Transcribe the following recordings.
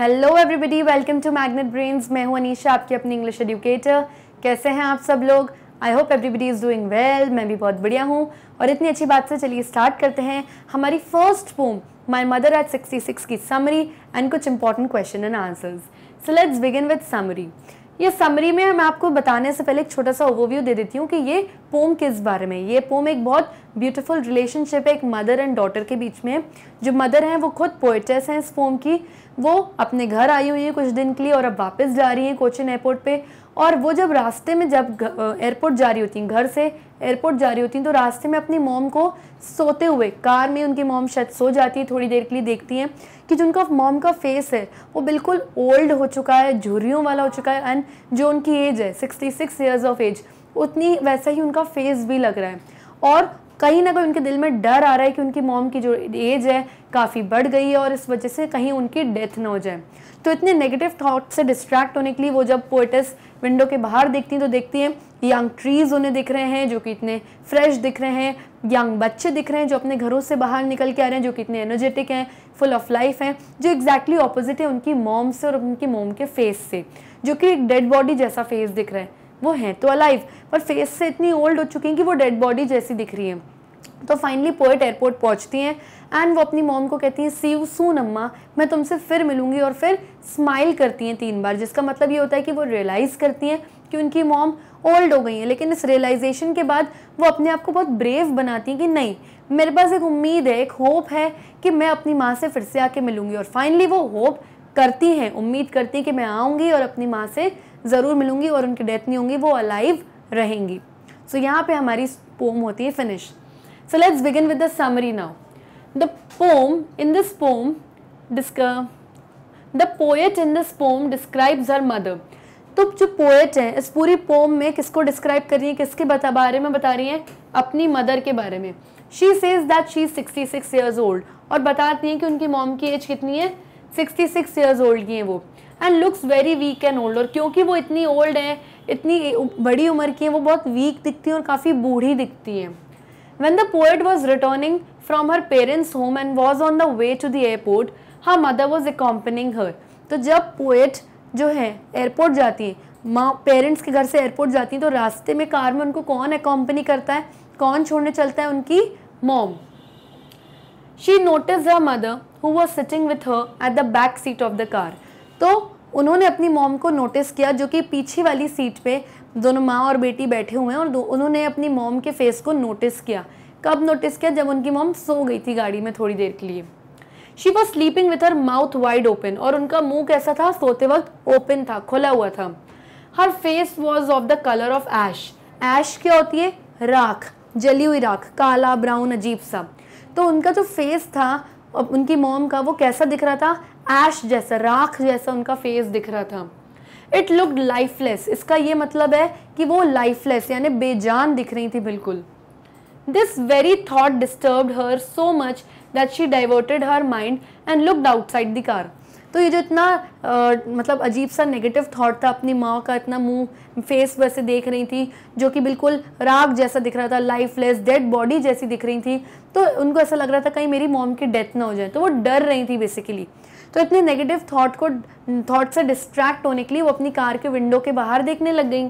Hello everybody welcome to Magnet Brains मैं हूं अनीशा आपकी अपनी इंग्लिश एडुकेटर कैसे हैं आप सब लोग I hope everybody is doing well मैं भी बहुत बढ़िया हूं और इतनी अच्छी बात से चलिए स्टार्ट करते हैं हमारी first poem my mother at 66 की समरी एंड कुछ important question and answers so let's begin with summary ये समरी में मैं आपको बताने से पहले एक छोटा सा ओवरव्यू दे देती हूँ कि ये पोम किस बारे में ये पोम एक बहुत ब्यूटीफुल रिलेशनशिप है एक मदर एंड डॉटर के बीच में जो मदर हैं वो खुद पोइटर्स हैं इस पोम की वो अपने घर आई हुई है कुछ दिन के लिए और अब वापस जा रही हैं कोचिन एयरपोर्ट पे और वो जब रास्ते में जब एयरपोर्ट जा रही होती हैं घर से एयरपोर्ट जा रही होती हैं तो रास्ते में अपनी मोम को सोते हुए कार में उनकी मोम शायद सो जाती है थोड़ी देर के लिए देखती हैं कि जो उनका मोम का फेस है वो बिल्कुल ओल्ड हो चुका है झुरियों वाला हो चुका है एंड जो उनकी एज है sixty six years of age उतनी वैसा ही उनका फेस भी लग रहा है और कहीं ना कहीं उनके दिल में डर आ रहा है कि उनकी मॉम की जो एज है काफ़ी बढ़ गई है और इस वजह से कहीं उनकी डेथ ना हो जाए तो इतने नेगेटिव थाट्स से डिस्ट्रैक्ट होने के लिए वो जब पोइटस विंडो के बाहर देखती हैं तो देखती हैं यंग ट्रीज उन्हें दिख रहे हैं जो कि इतने फ्रेश दिख रहे हैं यंग बच्चे दिख रहे हैं जो अपने घरों से बाहर निकल के आ रहे हैं जो कि इतने एनर्जेटिक हैं फुल ऑफ लाइफ हैं जो एग्जैक्टली exactly ऑपोजिट है उनकी मॉम से और उनकी मोम के फेस से जो कि एक डेड बॉडी जैसा फेस दिख रहा है वो हैं तो अलाइव पर फेस से इतनी ओल्ड हो चुकी हैं कि वो डेड बॉडी जैसी दिख रही है तो फाइनली पोएट एयरपोर्ट पहुंचती हैं एंड वो अपनी मॉम को कहती हैं सी यू सून अम्मा मैं तुमसे फिर मिलूंगी और फिर स्माइल करती हैं तीन बार जिसका मतलब ये होता है कि वो रियलाइज़ करती हैं कि उनकी मॉम ओल्ड हो गई हैं लेकिन इस रियलाइजेशन के बाद वो अपने आप को बहुत ब्रेव बनाती हैं कि नहीं मेरे पास एक उम्मीद है एक होप है कि मैं अपनी माँ से फिर से आके मिलूंगी और फाइनली वो होप करती हैं उम्मीद करती हैं कि मैं आऊँगी और अपनी माँ से ज़रूर मिलूंगी और उनकी डेथ नहीं होंगी वो अलाइव रहेंगी सो so, यहाँ पे हमारी पोम होती है finish So let's begin with the summary now. The poem, in this poem, uh, the poet in this poem describes her mother. तो जो पोएट है इस पूरी पोम में किसको डिस्क्राइब कर रही है किसके बता बारे में बता रही हैं अपनी मदर के बारे में she says that she is sixty six years old और बताती हैं कि उनकी मॉम की एज कितनी है सिक्सटी सिक्स ईयर्स ओल्ड की हैं वो and looks very weak and old और क्योंकि वो इतनी ओल्ड है इतनी बड़ी उम्र की हैं वो बहुत वीक दिखती हैं और काफ़ी बूढ़ी दिखती हैं When the poet was returning from her parents' home and was on the way to the airport, her mother was accompanying her. तो जब पोएट जो है एयरपोर्ट जाती है माँ पेरेंट्स के घर से एयरपोर्ट जाती है तो रास्ते में कार में उनको कौन अकॉम्पनी करता है कौन छोड़ने चलता है उनकी mom she notice her mother who was sitting with her at the back seat of the car तो उन्होंने अपनी मॉम को नोटिस किया जो कि पीछे वाली सीट पे दोनों माँ और बेटी बैठे हुए हैं और उन्होंने अपनी मोम के फेस को नोटिस किया कब नोटिस किया जब उनकी मोम सो गई थी गाड़ी में थोड़ी देर के लिए she was sleeping with her mouth wide open और उनका मुंह कैसा था सोते वक्त ओपन था खुला हुआ था her face was of the colour of ash ash क्या होती है राख जली हुई राख काला ब्राउन अजीब सा तो उनका जो फेस था उनकी मोम का वो कैसा दिख रहा था ऐश जैसा राख जैसा उनका फेस दिख रहा था इट लुकड लाइफलेस इसका ये मतलब है कि वो लाइफलेस यानी बेजान दिख रही थी बिल्कुल this very thought disturb her so much that she diverted her mind and looked outside the car तो ये जो इतना आ, मतलब अजीब सा नेगेटिव थॉट था अपनी माँ का इतना मुंह फेस वैसे देख रही थी जो कि बिल्कुल राग जैसा दिख रहा था लाइफलेस डेड बॉडी जैसी दिख रही थी तो उनको ऐसा लग रहा था कहीं मेरी मॉम की डेथ ना हो जाए तो वो डर रही थी बेसिकली तो इतने नेगेटिव थॉट को थॉट से डिस्ट्रैक्ट होने के लिए वो अपनी कार के विंडो के बाहर देखने लग गई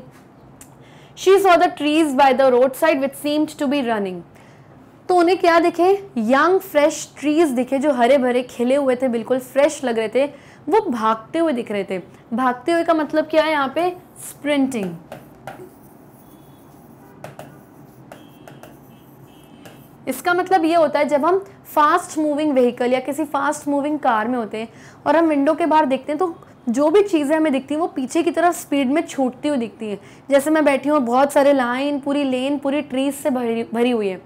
she saw the trees by the road side which seemed to be running तो उन्हें क्या दिखे यंग फ्रेश ट्रीज दिखे जो हरे भरे खिले हुए थे बिल्कुल फ्रेश लग रहे थे वो भागते हुए दिख रहे थे भागते हुए का मतलब क्या है यहाँ पे स्प्रिंटिंग इसका मतलब ये होता है जब हम फास्ट मूविंग व्हीकल या किसी फास्ट मूविंग कार में होते हैं और हम विंडो के बाहर देखते हैं तो जो भी चीज़ें हमें दिखती हैं वो पीछे की तरफ स्पीड में छूटती हुई दिखती हैं जैसे मैं बैठी हूँ बहुत सारे लाइन पूरी लेन पूरी ट्रीज से भरी भरी हुई है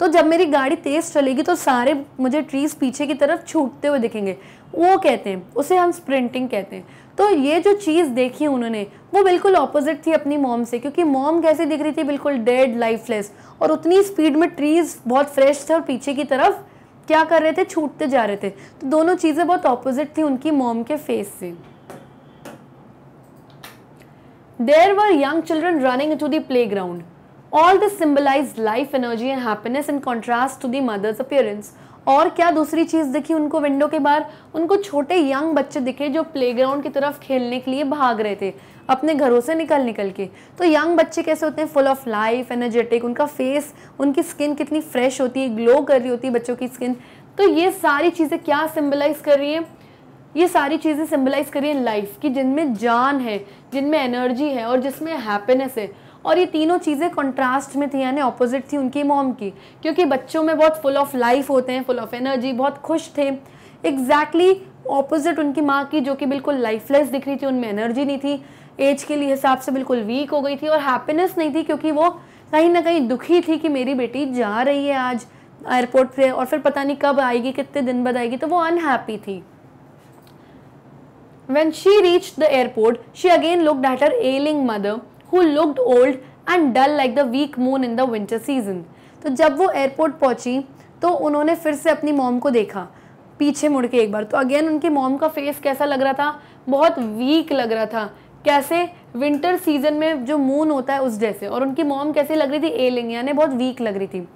तो जब मेरी गाड़ी तेज़ चलेगी तो सारे मुझे ट्रीज़ पीछे की तरफ छूटते हुए दिखेंगे वो कहते हैं उसे हम स्प्रिंटिंग कहते हैं तो ये जो चीज़ देखी उन्होंने वो बिल्कुल ऑपोजिट थी अपनी मॉम से क्योंकि मॉम कैसी दिख रही थी बिल्कुल डेड लाइफलेस और उतनी स्पीड में ट्रीज़ बहुत फ्रेश थे और पीछे की तरफ क्या कर रहे थे छूटते जा रहे थे तो दोनों चीज़ें बहुत ऑपोजिट थी उनकी मॉम के फेस से there were young children running to the play ground all this symbolize life energy and happiness in contrast to the mother's appearance और क्या दूसरी चीज़ दिखी उनको विंडो के बाहर उनको छोटे यंग बच्चे दिखे जो प्लेग्राउंड की तरफ खेलने के लिए भाग रहे थे अपने घरों से निकल निकल के तो यंग बच्चे कैसे होते हैं फुल ऑफ लाइफ एनर्जेटिक उनका फेस उनकी स्किन कितनी फ्रेश होती है ग्लो कर रही होती है बच्चों की स्किन तो ये सारी चीज़ें क्या सिम्बलाइज कर रही हैं ये सारी चीज़ें सिम्बलाइज कर रही हैं लाइफ की जिनमें जान है जिनमें एनर्जी है और जिसमें हैप्पीनेस है और ये तीनों चीज़ें कंट्रास्ट में थी यानी ऑपोजिट थी उनकी मॉम की क्योंकि बच्चों में बहुत फुल ऑफ लाइफ होते हैं फुल ऑफ एनर्जी बहुत खुश थे एग्जैक्टली exactly ऑपोजिट उनकी माँ की जो कि बिल्कुल लाइफलेस दिख रही थी उनमें एनर्जी नहीं थी एज के लिए हिसाब से बिल्कुल वीक हो गई थी और हैप्पीनेस नहीं थी क्योंकि वो कहीं ना कहीं दुखी थी कि मेरी बेटी जा रही है आज एयरपोर्ट पे और फिर पता नहीं कब आएगी कितने दिन बाद आएगी तो वो अनहैप्पी थी When she reached the airport, she again looked at her ailing mother who looked old and dull like the weak moon in the winter season तो जब वो एयरपोर्ट पहुंची तो उन्होंने फिर से अपनी मॉम को देखा पीछे मुड़ के एक बार तो अगेन उनकी मॉम का फेस कैसा लग रहा था बहुत वीक लग रहा था कैसे विंटर सीजन में जो मून होता है उस जैसे और उनकी मॉम कैसी लग रही थी एलिंग यानी बहुत वीक लग रही थी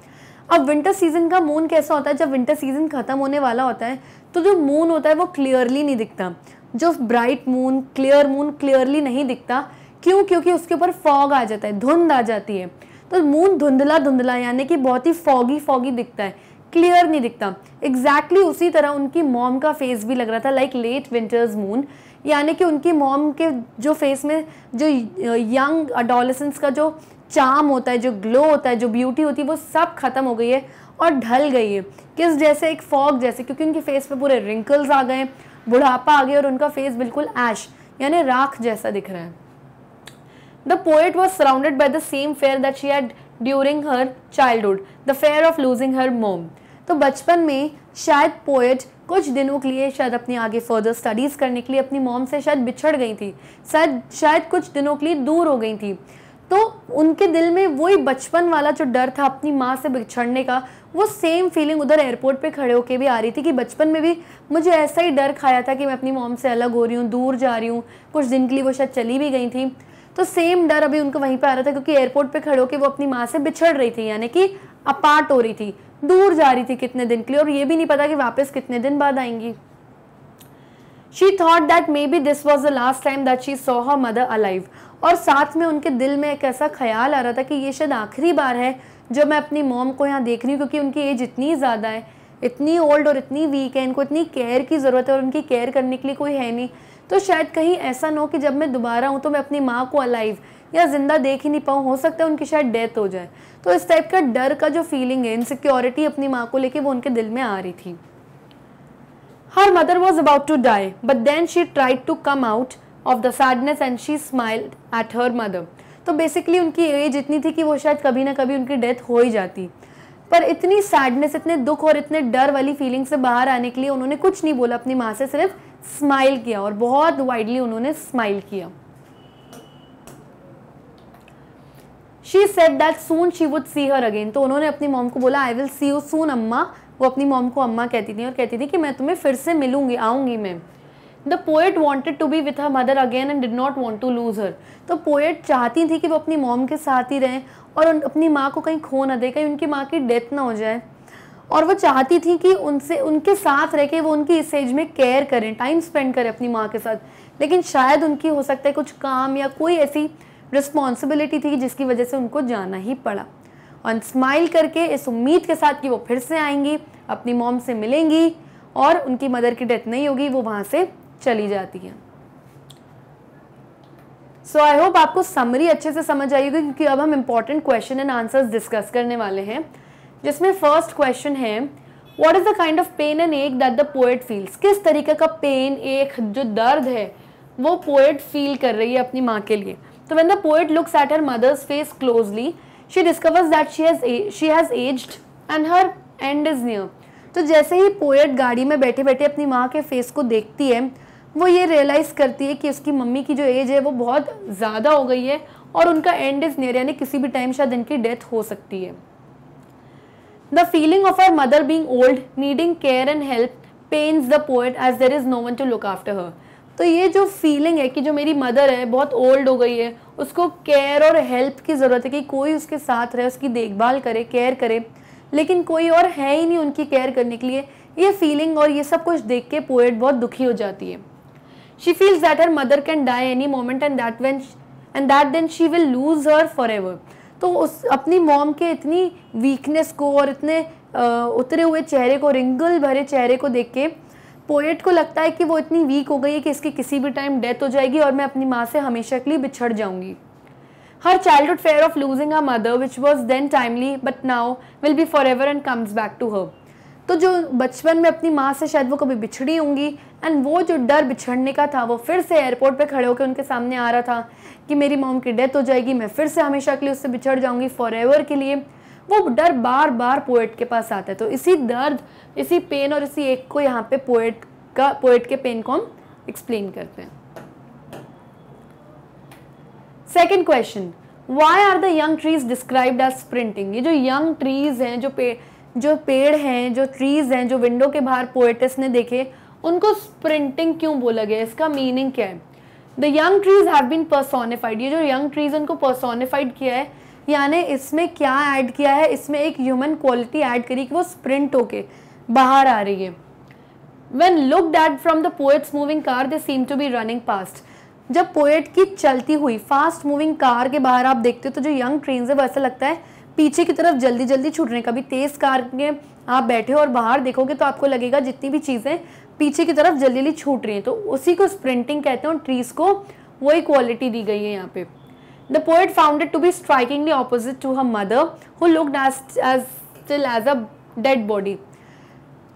अब विंटर सीजन का मून कैसा होता है जब विंटर सीजन ख़त्म होने वाला होता है तो जो मून होता है वो क्लियरली नहीं दिखता जो bright moon clear moon clearly नहीं दिखता क्यों क्योंकि उसके ऊपर फॉग आ जाता है धुंध आ जाती है तो मून धुंधला धुंधला यानी कि बहुत ही फॉगी फॉगी दिखता है क्लियर नहीं दिखता एग्जैक्टली exactly उसी तरह उनकी मॉम का फेस भी लग रहा था लाइक लेट विंटर्स मून यानी कि उनकी मॉम के जो फेस में जो यंग अडोलसेंस का जो चाम होता है जो ग्लो होता है जो ब्यूटी होती है वो सब खत्म हो गई है और ढल गई है किस जैसे एक फॉग जैसे क्योंकि उनके फेस पे पूरे रिंकल्स आ गए बुढ़ापा आ गया और उनका फेस बिल्कुल ऐश यानी राख जैसा दिख रहा है The poet was surrounded by the same fear that she had during her childhood, the fear of losing her mom. तो बचपन में शायद पोएट कुछ दिनों के लिए शायद अपनी आगे फर्दर स्टडीज़ करने के लिए अपनी मॉम से शायद बिछड़ गई थी शायद शायद कुछ दिनों के लिए दूर हो गई थी तो उनके दिल में वही बचपन वाला जो डर था अपनी माँ से बिछड़ने का वो सेम फीलिंग उधर एयरपोर्ट पे खड़े होके भी आ रही थी कि बचपन में भी मुझे ऐसा ही डर खाया था कि मैं अपनी मॉम से अलग हो रही हूँ दूर जा रही हूँ कुछ दिन के लिए वो शायद चली भी गई थी तो सेम डर अभी उनको वहीं पर आ रहा था क्योंकि एयरपोर्ट पर खड़े होकर वो अपनी माँ से बिछड़ रही थी यानी कि अपार्ट हो रही थी दूर जा रही थी कितने दिन के लिए और ये भी नहीं पता कि वापस कितने दिन बाद आएंगी she thought that maybe this was the last time that she saw her mother alive और साथ में उनके दिल में एक ऐसा ख्याल आ रहा था कि ये शायद आखिरी बार है जब मैं अपनी मॉम को यहाँ देख रही हूँ क्योंकि उनकी एज इतनी ज़्यादा है इतनी ओल्ड और इतनी वीक है इनको इतनी केयर की ज़रूरत है और उनकी केयर करने के लिए कोई है नहीं तो शायद कहीं ऐसा ना हो कि जब मैं दोबारा हूँ तो मैं अपनी माँ को अलाइव या ज़िंदा देख ही नहीं पाऊँ हो सकता है उनकी शायद डेथ हो जाए तो इस टाइप का डर का जो फीलिंग है इनसिक्योरिटी अपनी माँ को लेके वो उनके दिल में आ रही थी her mother was about to die but then she tried to come out of the sadness and she smiled at her mother तो बेसिकली उनकी एज इतनी थी कि वो शायद कभी ना कभी उनकी डेथ हो ही जाती पर इतनी सैडनेस इतने दुख और इतने डर वाली फीलिंग से बाहर आने के लिए उन्होंने कुछ नहीं बोला अपनी माँ से सिर्फ स्माइल किया और बहुत वाइडली उन्होंने स्माइल किया she said that soon she would see her again तो उन्होंने अपनी मॉम को बोला आई विल सी यू सून अम्मा वो अपनी मॉम को अम्मा कहती थी और कहती थी कि मैं तुम्हें फिर से मिलूंगी आऊंगी मैं the poet wanted to be with her mother again and did not want to lose her तो पोएट चाहती थी कि वो अपनी मॉम के साथ ही रहें और अपनी माँ को कहीं खो ना दे कहीं उनकी माँ की डेथ ना हो जाए और वो चाहती थी कि उनसे उनके साथ रह के वो उनकी इस एज में केयर करें टाइम स्पेंड करें अपनी माँ के साथ लेकिन शायद उनकी हो सकता है कुछ काम या कोई ऐसी रिस्पॉन्सिबिलिटी थी जिसकी वजह से उनको जाना ही पड़ा और स्माइल करके इस उम्मीद के साथ कि वो फिर से आएंगी अपनी मॉम से मिलेंगी और उनकी मदर की डेथ नहीं होगी वो वहाँ से चली जाती है सो आई होप आपको समरी अच्छे से समझ आई होगी क्योंकि अब हम important question and answers discuss करने वाले हैं जिसमें फर्स्ट क्वेश्चन है what is the kind of pain and ache that the poet feels किस तरीके का पेन एक जो दर्द है वो पोएट फील कर रही है अपनी माँ के लिए तो when the poet looks at her mother's face closely she discovers that she has she has aged and her end is near तो जैसे ही पोएट गाड़ी में बैठे बैठे अपनी माँ के फेस को देखती है वो ये रियलाइज़ करती है कि उसकी मम्मी की जो एज है वो बहुत ज़्यादा हो गई है और उनका एंड इज़ नियर यानी किसी भी टाइम शायद इनकी डेथ हो सकती है the feeling of her mother being old needing care and help pains the poet as there is no one to look after her तो ये जो फीलिंग है कि जो मेरी मदर है बहुत ओल्ड हो गई है उसको केयर और हेल्प की ज़रूरत है कि कोई उसके साथ रहे उसकी देखभाल करे केयर करे लेकिन कोई और है ही नहीं उनकी केयर करने के लिए ये फीलिंग और ये सब कुछ देख के पोएट बहुत दुखी हो जाती है she feels that her mother can die any moment and that when and that then she will lose her forever तो उस अपनी मॉम के इतनी वीकनेस को और इतने उतरे हुए चेहरे को रिंगल भरे चेहरे को देख के पोएट को लगता है कि वो इतनी वीक हो गई है कि इसकी किसी भी टाइम डेथ हो जाएगी और मैं अपनी माँ से हमेशा के लिए बिछड़ जाऊँगी her childhood fear of losing a mother which was then timely but now will be forever and comes back to her तो जो बचपन में अपनी माँ से शायद वो कभी बिछड़ी होंगी एंड वो जो डर बिछड़ने का था वो फिर से एयरपोर्ट पे खड़े होकर उनके सामने आ रहा था कि मेरी मोम की डेथ हो जाएगी मैं फिर से हमेशा के लिए उससे बिछड़ जाऊँगी फॉर के लिए वो डर बार बार पोएट के पास आता है तो इसी दर्द इसी पेन और इसी एक को यहाँ पे पोएट का पोएट के पेन को हम एक्सप्लेन करते हैं second question why are the young trees described as sprinting ये जो यंग ट्रीज हैं जो पे जो पेड़ हैं जो ट्रीज़ हैं जो विंडो के बाहर पोएटिस ने देखे उनको स्प्रिंटिंग क्यों बोला गया इसका मीनिंग क्या है the young trees have been personified ये जो यंग ट्रीज़ उनको पर्सोनिफाइड किया है यानी इसमें क्या ऐड किया है इसमें एक ह्यूमन क्वालिटी ऐड करी कि वो स्प्रिंट होके बाहर आ रही है when look that from the poet's moving car they seem to be running fast जब पोएट की चलती हुई फास्ट मूविंग कार के बाहर आप देखते हो तो जो यंग ट्रेन है वैसा लगता है पीछे की तरफ जल्दी जल्दी छूटने का भी तेज़ कार के आप बैठे हो और बाहर देखोगे तो आपको लगेगा जितनी भी चीज़ें पीछे की तरफ जल्दी जल्दी छूट रही हैं तो उसी को स्प्रिंटिंग कहते हैं और ट्रीज़ को वही क्वालिटी दी गई है यहाँ पे the poet founded to be strikingly opposite to her mother who look still as a dead body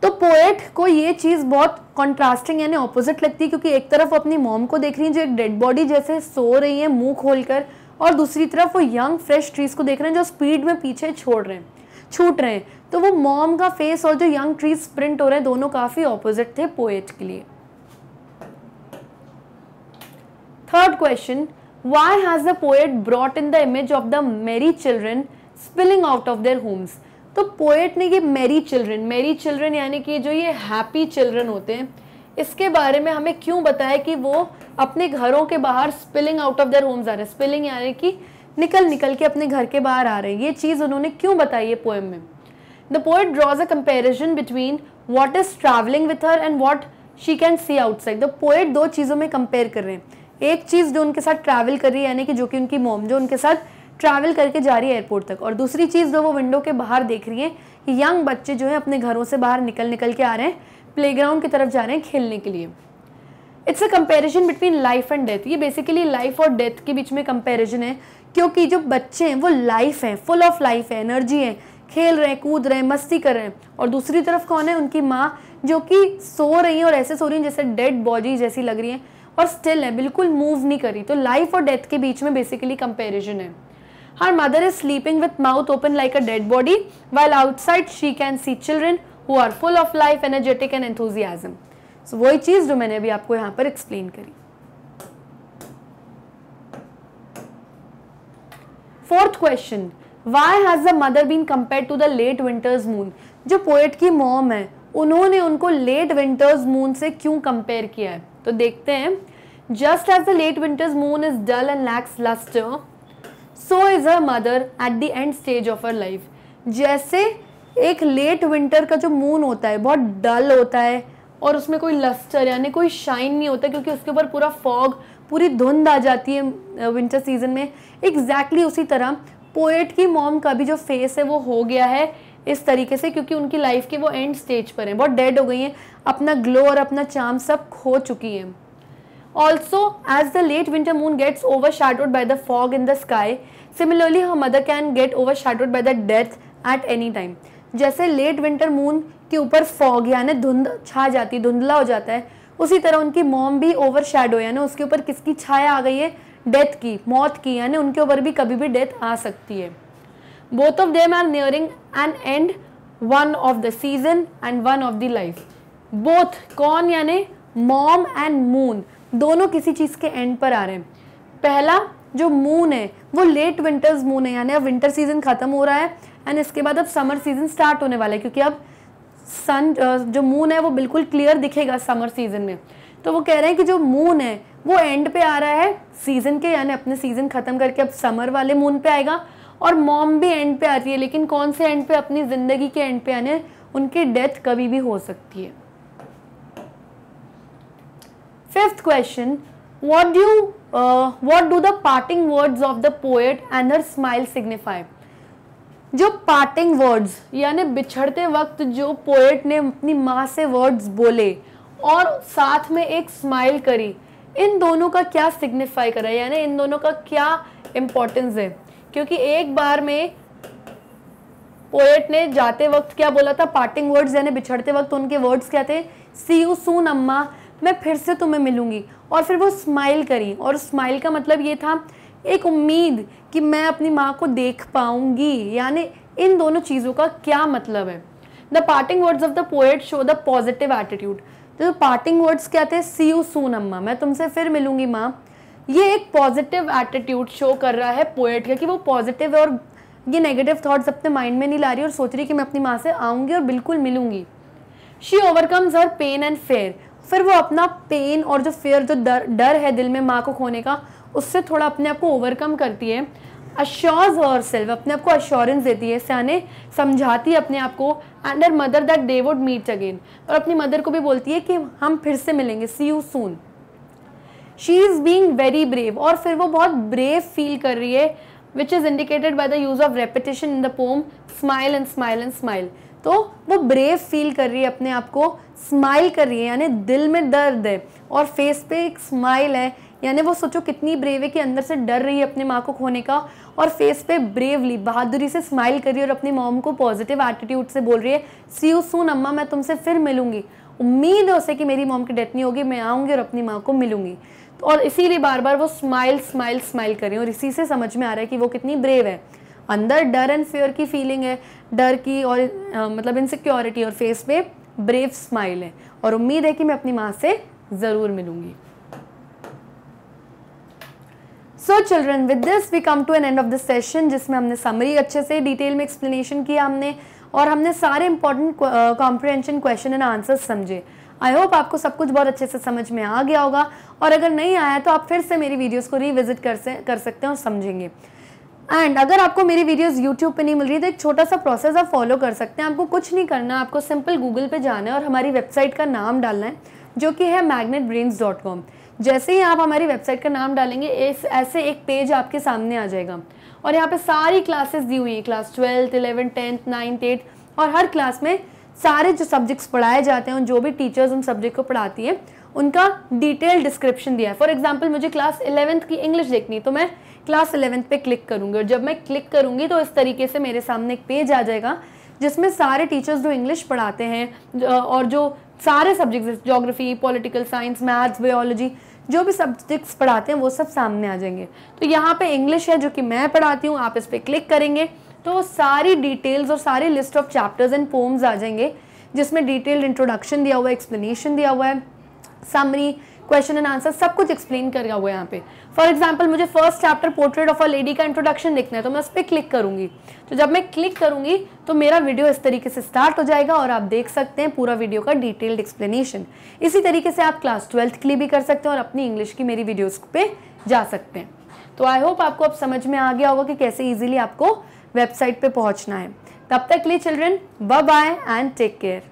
तो पोएट को ये चीज़ बहुत कॉन्ट्रास्टिंग यानी ऑपोजिट लगती है क्योंकि एक तरफ अपनी मॉम को देख रही है जो एक डेड बॉडी जैसे सो रही है मुंह खोलकर और दूसरी तरफ वो यंग फ्रेश ट्रीज़ को देख रहे हैं जो स्पीड में पीछे छोड़ रहे हैं छूट रहे हैं तो वो मॉम का फेस और जो यंग ट्रीज प्रिंट हो रहे हैं दोनों काफ़ी ऑपोजिट थे पोएट के लिए third question why has the poet brought in the image of the merry children spilling out of their homes तो पोएट ने ये मेरी चिल्ड्रन मेरी चिल्ड्रन यानी कि जो ये हैप्पी चिल्ड्रन होते हैं इसके बारे में हमें क्यों बताया कि वो अपने घरों के बाहर spilling out of their homes आ रहे हैं स्पिलिंग यानी कि निकल निकल के अपने घर के बाहर आ रहे हैं ये चीज़ उन्होंने क्यों बताई है पोएम में the poet draws a comparison between what is travelling with her and what she can see outside the poet दो चीज़ों में कंपेयर कर रहे हैं एक चीज़ जो उनके साथ ट्रैवल कर रही है यानी कि जो कि उनकी मोम जो उनके साथ ट्रैवल करके जा रही है एयरपोर्ट तक और दूसरी चीज़ जो वो विंडो के बाहर देख रही है कि यंग बच्चे जो है अपने घरों से बाहर निकल निकल के आ रहे हैं प्लेग्राउंड की तरफ जा रहे हैं खेलने के लिए it's a comparison between life and death ये बेसिकली लाइफ और डेथ के बीच में कंपैरिजन है क्योंकि जो बच्चे हैं वो लाइफ हैं फुल ऑफ लाइफ है एनर्जी है खेल रहे हैं कूद रहे हैं मस्ती कर रहे हैं और दूसरी तरफ कौन है उनकी माँ जो कि सो रही है और ऐसे सो रही हैं जैसे डेड बॉडी जैसी लग रही है और स्टिल है बिल्कुल मूव नहीं करी तो लाइफ और डेथ के बीच में बेसिकली कंपेरिजन है her mother is sleeping with mouth open like a dead body while outside she can see children who are full of life energetic and enthusiasm so वही चीज़ जो मैंने अभी आपको यहां पर एक्सप्लेन करी fourth question why has the mother been compare to the late winter's moon जो पोएट की मॉम है उन्होंने उनको लेट विंटर्स मून से क्यों कंपेयर किया है तो देखते हैं just as the late winter's moon is dull and lacks luster so is her mother at the end stage of her life जैसे एक लेट विंटर का जो मून होता है बहुत डल होता है और उसमें कोई लस्टर यानी कोई शाइन नहीं होता क्योंकि उसके ऊपर पूरा फॉग पूरी धुंध आ जाती है विंटर सीजन में एग्जैक्टली exactly उसी तरह पोएट की मॉम का भी जो फेस है वो हो गया है इस तरीके से क्योंकि उनकी लाइफ के वो एंड स्टेज पर हैं बहुत डेड हो गई हैं अपना ग्लो और अपना चाम सब खो चुकी हैं also as the late winter moon gets overshadowed by the fog in the sky similarly her mother can get overshadowed by the death at any time जैसे लेट विंटर मून के ऊपर fog यानी धुंध छा जाती धुंधला हो जाता है उसी तरह उनकी मॉम भी ओवर शेडो यानी उसके ऊपर किसकी छाया आ गई है डेथ की मौत की यानी उनके ऊपर भी कभी भी डेथ आ सकती है both of them are nearing an end one of the season and one of the life both कौन यानी मॉम एंड मून दोनों किसी चीज़ के एंड पर आ रहे हैं पहला जो मून है वो लेट विंटर्स मून है यानी अब विंटर सीजन खत्म हो रहा है एंड इसके बाद अब समर सीजन स्टार्ट होने वाला है क्योंकि अब सन जो मून है वो बिल्कुल क्लियर दिखेगा समर सीजन में तो वो कह रहे हैं कि जो मून है वो एंड पे आ रहा है सीजन के यानी अपने सीजन खत्म करके अब समर वाले मून पे आएगा और मॉम भी एंड पे आ रही है लेकिन कौन से एंड पे अपनी जिंदगी के एंड पे आने उनकी डेथ कभी भी हो सकती है fifth question what do you uh, what do the parting words of the poet and her smile signify जो पार्टिंग वर्ड्स यानी बिछड़ते वक्त जो पोएट ने अपनी माँ से वर्ड्स बोले और साथ में एक स्माइल करी इन दोनों का क्या सिग्निफाई करा यानी इन दोनों का क्या इम्पोर्टेंस है क्योंकि एक बार में पोएट ने जाते वक्त क्या बोला था पार्टिंग वर्ड्स यानी बिछड़ते वक्त उनके वर्ड्स क्या थे सी यू सून अम्मा मैं फिर से तुम्हें मिलूंगी और फिर वो स्माइल करी और स्माइल का मतलब ये था एक उम्मीद कि मैं अपनी माँ को देख पाऊंगी यानी इन दोनों चीज़ों का क्या मतलब है the parting words of the poet show the positive attitude तो पार्टिंग वर्ड्स क्या थे सी यू सून अम्मा मैं तुमसे फिर मिलूंगी माँ ये एक पॉजिटिव एटीट्यूड शो कर रहा है पोएट का कि वो पॉजिटिव है और ये नेगेटिव थाट्स अपने माइंड में नहीं ला रही और सोच रही कि मैं अपनी माँ से आऊँगी और बिल्कुल मिलूंगी she overcomes her pain and fear फिर वो अपना पेन और जो फेयर जो डर डर है दिल में माँ को खोने का उससे थोड़ा अपने आप को ओवरकम करती है अश्योर्स और सेल्फ अपने आप को अश्योरेंस देती है सियाने समझाती है अपने आप को and mother that they would meet again और अपनी मदर को भी बोलती है कि हम फिर से मिलेंगे see you soon she is being very brave और फिर वो बहुत ब्रेव फील कर रही है which is indicated by the use of repetition in the poem smile and smile and smile तो वो ब्रेव फील कर रही है अपने आप को स्माइल कर रही है यानी दिल में दर्द है और फेस पे एक स्माइल है यानी वो सोचो कितनी ब्रेव है कि अंदर से डर रही है अपने माँ को खोने का और फेस पे ब्रेवली बहादुरी से स्माइल कर रही है और अपनी मॉम को पॉजिटिव एटीट्यूड से बोल रही है सी यू सून अम्मा मैं तुमसे फिर मिलूंगी उम्मीद है उसे कि मेरी मॉम की डेथ नहीं होगी मैं आऊँगी और अपनी माँ को मिलूंगी और इसीलिए बार बार वो स्माइल स्माइल स्माइल कर रही है और इसी से समझ में आ रहा है कि वो कितनी ब्रेव है अंदर डर एंड फ्योर की फीलिंग है डर की और आ, मतलब इनसिक्योरिटी और फेस पे ब्रेव स्माइल है और उम्मीद है कि मैं अपनी माँ से ज़रूर मिलूंगी so children with this we come to an end of this session जिसमें हमने समरी अच्छे से डिटेल में एक्सप्लेनेशन किया हमने और हमने सारे important comprehension question and answer समझे आई होप आपको सब कुछ बहुत अच्छे से समझ में आ गया होगा और अगर नहीं आया तो आप फिर से मेरी वीडियोस को रिविजिट कर कर सकते हैं और समझेंगे एंड अगर आपको मेरी वीडियोस यूट्यूब पे नहीं मिल रही तो एक छोटा सा प्रोसेस आप फॉलो कर सकते हैं आपको कुछ नहीं करना है आपको सिंपल गूगल पे जाना है और हमारी वेबसाइट का नाम डालना है जो कि है मैग्नेट जैसे ही आप हमारी वेबसाइट का नाम डालेंगे इस ऐसे एक पेज आपके सामने आ जाएगा और यहाँ पे सारी क्लासेस दी हुई हैं class twelfth eleventh tenth ninth eight और हर क्लास में सारे जो सब्जेक्ट्स पढ़ाए जाते हैं जो भी टीचर्स उन सब्जेक्ट को पढ़ाती है उनका डिटेल डिस्क्रिप्शन दिया है फॉर एग्जाम्पल मुझे क्लास इलेवेंथ की इंग्लिश देखनी तो मैं क्लास इलेवेंथ पे क्लिक करूंगी और जब मैं क्लिक करूंगी तो इस तरीके से मेरे सामने एक पेज आ जाएगा जिसमें सारे टीचर्स जो इंग्लिश पढ़ाते हैं और जो सारे subjects geography political science maths biology जो भी सब्जेक्ट्स पढ़ाते हैं वो सब सामने आ जाएंगे तो यहाँ पे इंग्लिश है जो कि मैं पढ़ाती हूँ आप इस पर क्लिक करेंगे तो सारी डिटेल्स और सारी list of chapters and poems आ जाएंगे जिसमें डिटेल्ड इंट्रोडक्शन दिया हुआ है एक्सप्लेनेशन दिया हुआ है समरी क्वेश्चन एंड आंसर सब कुछ एक्सप्लेन गया हुआ है यहाँ पे फॉर एग्जाम्पल मुझे first chapter portrait of a lady का इंट्रोडक्शन लिखना है तो मैं उस पर क्लिक करूंगी तो जब मैं क्लिक करूंगी तो मेरा वीडियो इस तरीके से स्टार्ट हो जाएगा और आप देख सकते हैं पूरा वीडियो का डिटेल्ड एक्सप्लेनेशन इसी तरीके से आप क्लास ट्वेल्थ के लिए भी कर सकते हैं और अपनी इंग्लिश की मेरी वीडियोज़ पे जा सकते हैं तो आई होप आपको अब समझ में आ गया होगा कि कैसे ईजिली आपको वेबसाइट पर पहुंचना है तब तक लिए children bye bye and take care